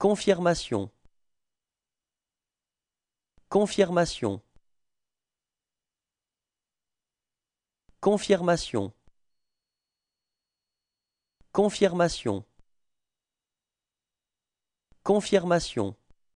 Confirmation Confirmation Confirmation Confirmation Confirmation